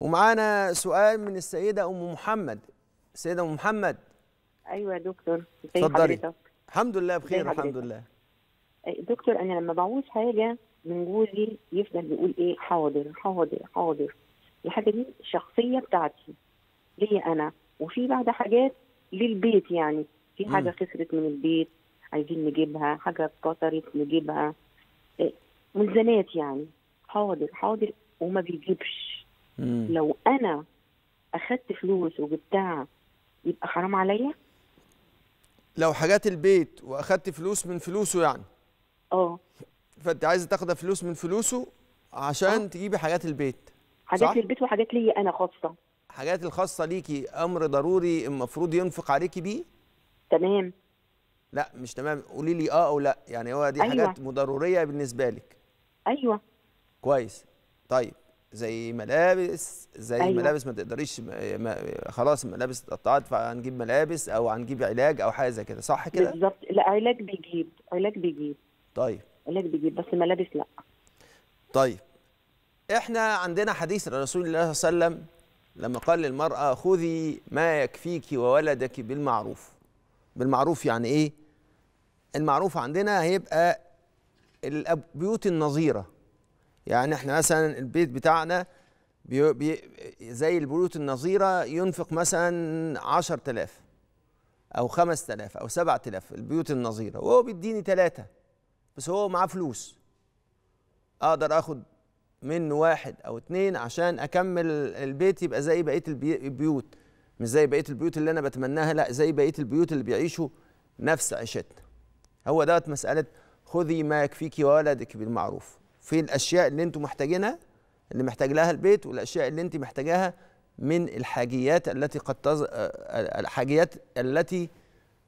ومعانا سؤال من السيدة أم محمد السيدة أم محمد أيوة يا دكتور اتفضلي الحمد لله بخير الحمد لله دكتور أنا لما بعوز حاجة من جوزي يفضل يقول إيه حاضر حاضر حاضر الحاجة دي الشخصية بتاعتي ليا أنا وفي بعد حاجات للبيت يعني في حاجة خسرت من البيت عايزين نجيبها حاجة اتكسرت نجيبها إيه، ملزمات يعني حاضر حاضر وما بيجيبش مم. لو انا اخدت فلوس وجبتها يبقى حرام عليا لو حاجات البيت واخدت فلوس من فلوسه يعني اه فانت عايزه تاخدي فلوس من فلوسه عشان أوه. تجيبي حاجات البيت حاجات صح؟ البيت وحاجات ليا انا خاصه حاجات الخاصه ليكي امر ضروري المفروض ينفق عليكي بيه تمام لا مش تمام قولي لي اه او لا يعني هو دي أيوة. حاجات مضروريه بالنسبه لك ايوه كويس طيب زي ملابس زي أيوة. ملابس ما تقدريش خلاص ملابس اتقطعت فهنجيب ملابس او هنجيب علاج او حاجه زي كده صح كده بالظبط لا علاج بيجيب علاج بيجيب طيب علاج بيجيب بس ملابس لا طيب احنا عندنا حديث الرسول الله صلى الله عليه وسلم لما قال للمراه خذي ما يكفيك وولدك بالمعروف بالمعروف يعني ايه المعروف عندنا هيبقى البيوت النظيره يعني احنا مثلا البيت بتاعنا بي بي زي البيوت النظيرة ينفق مثلا 10000 أو 5000 أو 7000 البيوت النظيرة وهو بيديني ثلاثة بس هو معاه فلوس أقدر آخد منه واحد أو اتنين عشان أكمل البيت يبقى زي بقية البيوت مش زي بقية البيوت اللي أنا بتمناها لا زي بقية البيوت اللي بيعيشوا نفس عيشتنا هو دوت مسألة خذي ما يكفيك وولدك بالمعروف في الاشياء اللي انتم محتاجينها اللي محتاج لها البيت والاشياء اللي انت محتاجاها من الحاجيات التي قد تز... آه، آه، الحاجيات التي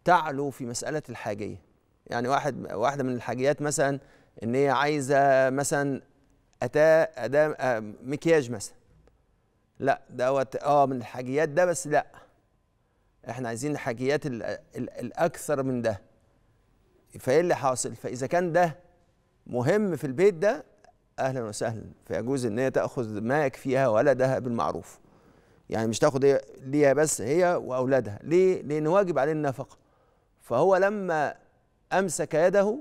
تعلو في مساله الحاجيه يعني واحد واحده من الحاجيات مثلا ان هي عايزه مثلا اتاه اداه آه، مكياج مثلا لا دوت اه من الحاجيات ده بس لا احنا عايزين الحاجيات الاكثر من ده فايه اللي حاصل فاذا كان ده مهم في البيت ده اهلا وسهلا فيجوز ان هي تاخذ ما يكفيها ولدها بالمعروف يعني مش تاخد ليها بس هي واولادها ليه لان واجب عليه النفقه فهو لما امسك يده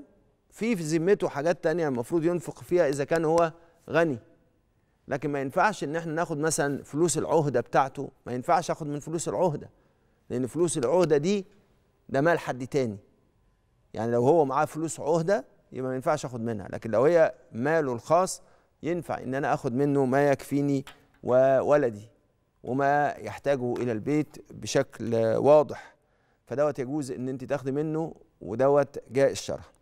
في في ذمته حاجات تانية المفروض ينفق فيها اذا كان هو غني لكن ما ينفعش ان احنا ناخد مثلا فلوس العهده بتاعته ما ينفعش اخد من فلوس العهده لان فلوس العهده دي ده مال حد تاني يعني لو هو معاه فلوس عهده يبقى ما ينفعش اخد منها لكن لو هي ماله الخاص ينفع ان انا اخد منه ما يكفيني وولدي وما يحتاجه الى البيت بشكل واضح فدوت يجوز ان انت تاخدي منه ودوت جاء الشرع